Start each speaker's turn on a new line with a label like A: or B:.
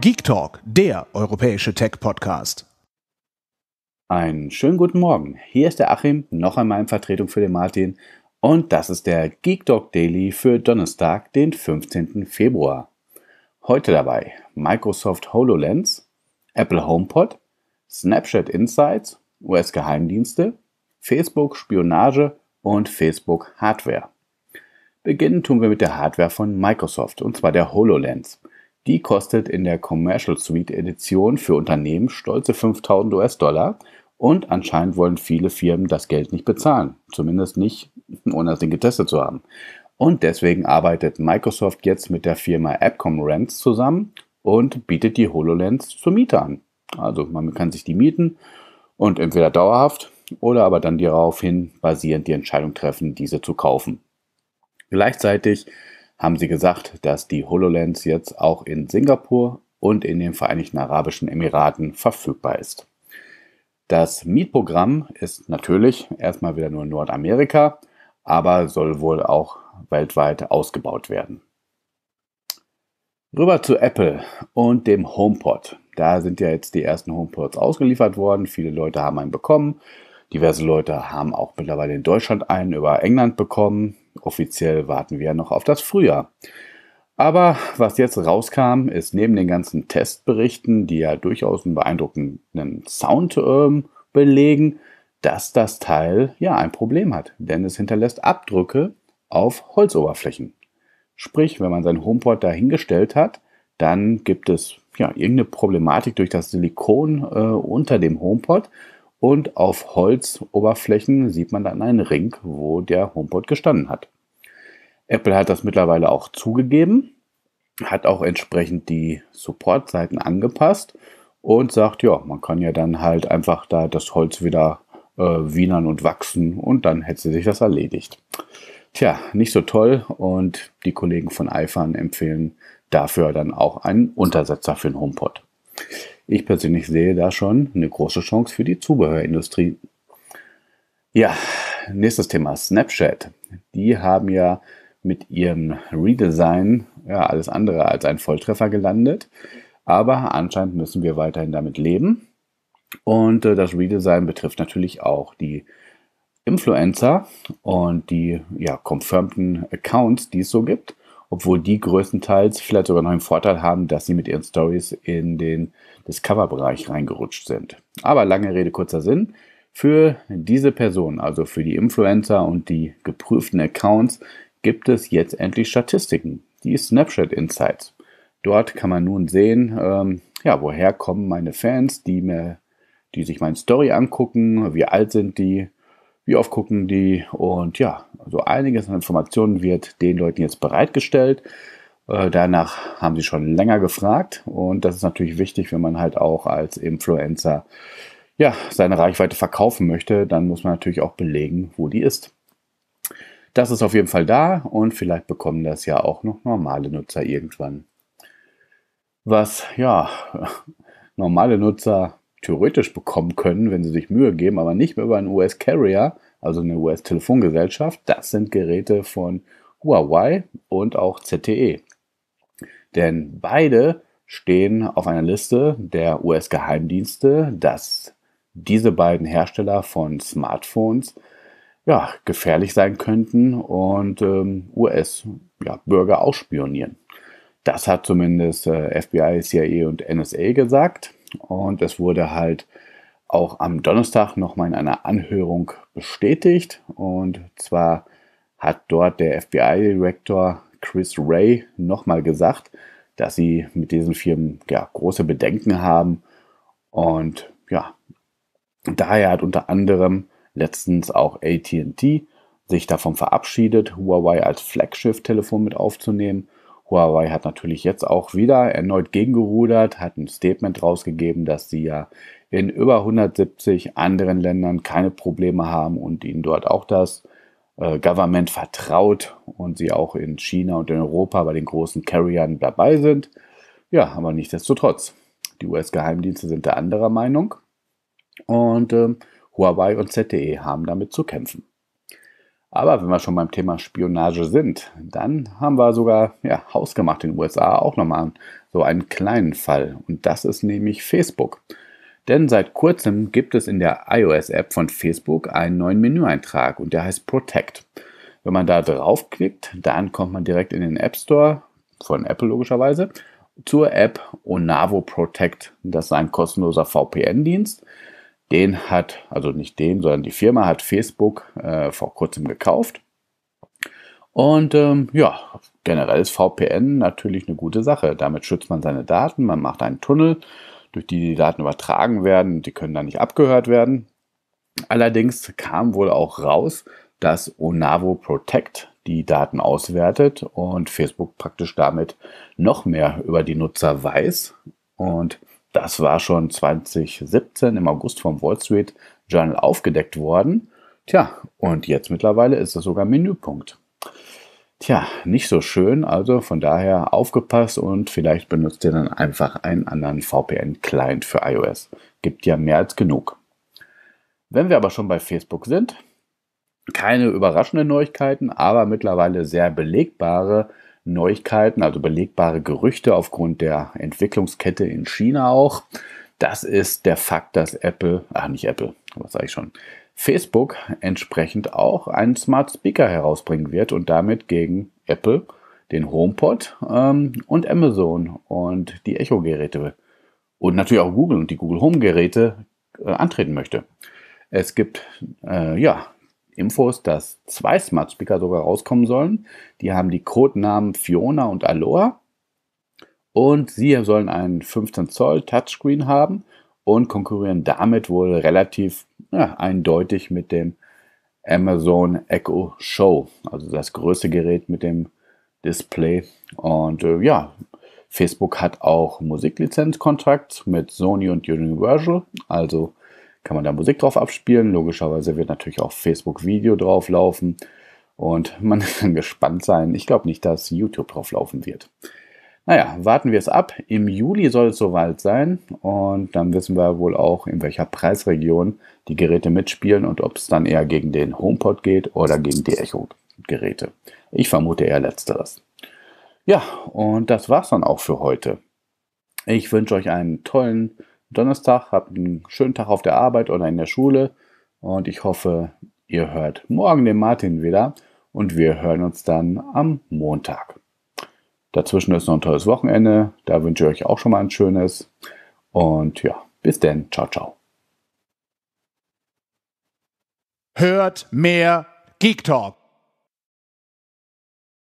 A: Geek Talk, der europäische Tech-Podcast. Einen schönen guten Morgen. Hier ist der Achim, noch einmal in Vertretung für den Martin. Und das ist der Geek Talk Daily für Donnerstag, den 15. Februar. Heute dabei Microsoft HoloLens, Apple HomePod, Snapchat Insights, US-Geheimdienste, Facebook Spionage und Facebook Hardware. Beginnen tun wir mit der Hardware von Microsoft, und zwar der HoloLens. Die kostet in der Commercial Suite Edition für Unternehmen stolze 5000 US-Dollar und anscheinend wollen viele Firmen das Geld nicht bezahlen. Zumindest nicht, ohne das Ding getestet zu haben. Und deswegen arbeitet Microsoft jetzt mit der Firma Appcom Rents zusammen und bietet die HoloLens zur Miete an. Also man kann sich die mieten und entweder dauerhaft oder aber dann daraufhin basierend die Entscheidung treffen, diese zu kaufen. Gleichzeitig haben sie gesagt, dass die HoloLens jetzt auch in Singapur und in den Vereinigten Arabischen Emiraten verfügbar ist. Das Mietprogramm ist natürlich erstmal wieder nur in Nordamerika, aber soll wohl auch weltweit ausgebaut werden. Rüber zu Apple und dem HomePod. Da sind ja jetzt die ersten HomePods ausgeliefert worden. Viele Leute haben einen bekommen. Diverse Leute haben auch mittlerweile in Deutschland einen über England bekommen. Offiziell warten wir ja noch auf das Frühjahr. Aber was jetzt rauskam, ist neben den ganzen Testberichten, die ja durchaus einen beeindruckenden Sound äh, belegen, dass das Teil ja ein Problem hat, denn es hinterlässt Abdrücke auf Holzoberflächen. Sprich, wenn man seinen HomePod dahingestellt hat, dann gibt es ja irgendeine Problematik durch das Silikon äh, unter dem HomePod und auf Holzoberflächen sieht man dann einen Ring, wo der HomePod gestanden hat. Apple hat das mittlerweile auch zugegeben, hat auch entsprechend die Supportseiten angepasst und sagt, ja, man kann ja dann halt einfach da das Holz wieder äh, wienern und wachsen und dann hätte sich das erledigt. Tja, nicht so toll und die Kollegen von iPhone empfehlen dafür dann auch einen Untersetzer für den HomePod. Ich persönlich sehe da schon eine große Chance für die Zubehörindustrie. Ja, nächstes Thema, Snapchat. Die haben ja mit ihrem Redesign ja, alles andere als ein Volltreffer gelandet. Aber anscheinend müssen wir weiterhin damit leben. Und äh, das Redesign betrifft natürlich auch die Influencer und die ja, confirmten Accounts, die es so gibt obwohl die größtenteils vielleicht sogar noch einen Vorteil haben, dass sie mit ihren Stories in den Discover-Bereich reingerutscht sind. Aber lange Rede, kurzer Sinn. Für diese Person, also für die Influencer und die geprüften Accounts, gibt es jetzt endlich Statistiken, die Snapchat Insights. Dort kann man nun sehen, ähm, ja, woher kommen meine Fans, die mir, die sich meine Story angucken, wie alt sind die, wie oft gucken die und ja, also einiges an Informationen wird den Leuten jetzt bereitgestellt. Äh, danach haben sie schon länger gefragt und das ist natürlich wichtig, wenn man halt auch als Influencer ja, seine Reichweite verkaufen möchte, dann muss man natürlich auch belegen, wo die ist. Das ist auf jeden Fall da und vielleicht bekommen das ja auch noch normale Nutzer irgendwann. Was ja normale Nutzer theoretisch bekommen können, wenn sie sich Mühe geben, aber nicht mehr über einen US-Carrier, also eine US-Telefongesellschaft. Das sind Geräte von Huawei und auch ZTE. Denn beide stehen auf einer Liste der US-Geheimdienste, dass diese beiden Hersteller von Smartphones ja, gefährlich sein könnten und ähm, US-Bürger ja, ausspionieren. Das hat zumindest äh, FBI, CIA e und NSA gesagt. Und es wurde halt auch am Donnerstag nochmal in einer Anhörung bestätigt. Und zwar hat dort der FBI-Direktor Chris Ray nochmal gesagt, dass sie mit diesen Firmen ja, große Bedenken haben. Und ja, daher hat unter anderem letztens auch ATT sich davon verabschiedet, Huawei als Flaggschiff-Telefon mit aufzunehmen. Huawei hat natürlich jetzt auch wieder erneut gegengerudert, hat ein Statement rausgegeben, dass sie ja in über 170 anderen Ländern keine Probleme haben und ihnen dort auch das äh, Government vertraut und sie auch in China und in Europa bei den großen Carriern dabei sind. Ja, aber nichtsdestotrotz. Die US-Geheimdienste sind da anderer Meinung und äh, Huawei und ZTE haben damit zu kämpfen. Aber wenn wir schon beim Thema Spionage sind, dann haben wir sogar ja, hausgemacht in den USA auch nochmal so einen kleinen Fall. Und das ist nämlich Facebook. Denn seit kurzem gibt es in der iOS-App von Facebook einen neuen Menüeintrag und der heißt Protect. Wenn man da draufklickt, dann kommt man direkt in den App Store von Apple logischerweise zur App Onavo Protect. Das ist ein kostenloser VPN-Dienst, den hat, also nicht den, sondern die Firma hat Facebook äh, vor kurzem gekauft. Und ähm, ja, generell ist VPN natürlich eine gute Sache. Damit schützt man seine Daten, man macht einen Tunnel, durch die die Daten übertragen werden, die können dann nicht abgehört werden. Allerdings kam wohl auch raus, dass Onavo Protect die Daten auswertet und Facebook praktisch damit noch mehr über die Nutzer weiß. Und das war schon 2017 im August vom Wall Street Journal aufgedeckt worden. Tja, und jetzt mittlerweile ist es sogar Menüpunkt. Tja, nicht so schön, also von daher aufgepasst und vielleicht benutzt ihr dann einfach einen anderen VPN-Client für iOS. Gibt ja mehr als genug. Wenn wir aber schon bei Facebook sind, keine überraschenden Neuigkeiten, aber mittlerweile sehr belegbare Neuigkeiten, also belegbare Gerüchte aufgrund der Entwicklungskette in China auch. Das ist der Fakt, dass Apple, ach nicht Apple, was sage ich schon, Facebook entsprechend auch einen Smart Speaker herausbringen wird und damit gegen Apple, den HomePod ähm, und Amazon und die Echo-Geräte und natürlich auch Google und die Google Home-Geräte äh, antreten möchte. Es gibt äh, ja Infos, dass zwei Smart Speaker sogar rauskommen sollen. Die haben die Codenamen Fiona und Aloha. Und sie sollen einen 15 Zoll Touchscreen haben und konkurrieren damit wohl relativ ja, eindeutig mit dem Amazon Echo Show. Also das größte Gerät mit dem Display. Und äh, ja, Facebook hat auch Musiklizenzkontrakt mit Sony und Universal. Also kann man da Musik drauf abspielen. Logischerweise wird natürlich auch Facebook Video drauflaufen und man kann gespannt sein. Ich glaube nicht, dass YouTube drauflaufen wird. Naja, warten wir es ab. Im Juli soll es soweit sein und dann wissen wir wohl auch, in welcher Preisregion die Geräte mitspielen und ob es dann eher gegen den HomePod geht oder gegen die Echo-Geräte. Ich vermute eher letzteres. Ja, und das war's dann auch für heute. Ich wünsche euch einen tollen Donnerstag, habt einen schönen Tag auf der Arbeit oder in der Schule und ich hoffe, ihr hört morgen den Martin wieder und wir hören uns dann am Montag. Dazwischen ist noch ein tolles Wochenende, da wünsche ich euch auch schon mal ein schönes und ja, bis denn, ciao, ciao. Hört mehr Geek Talk.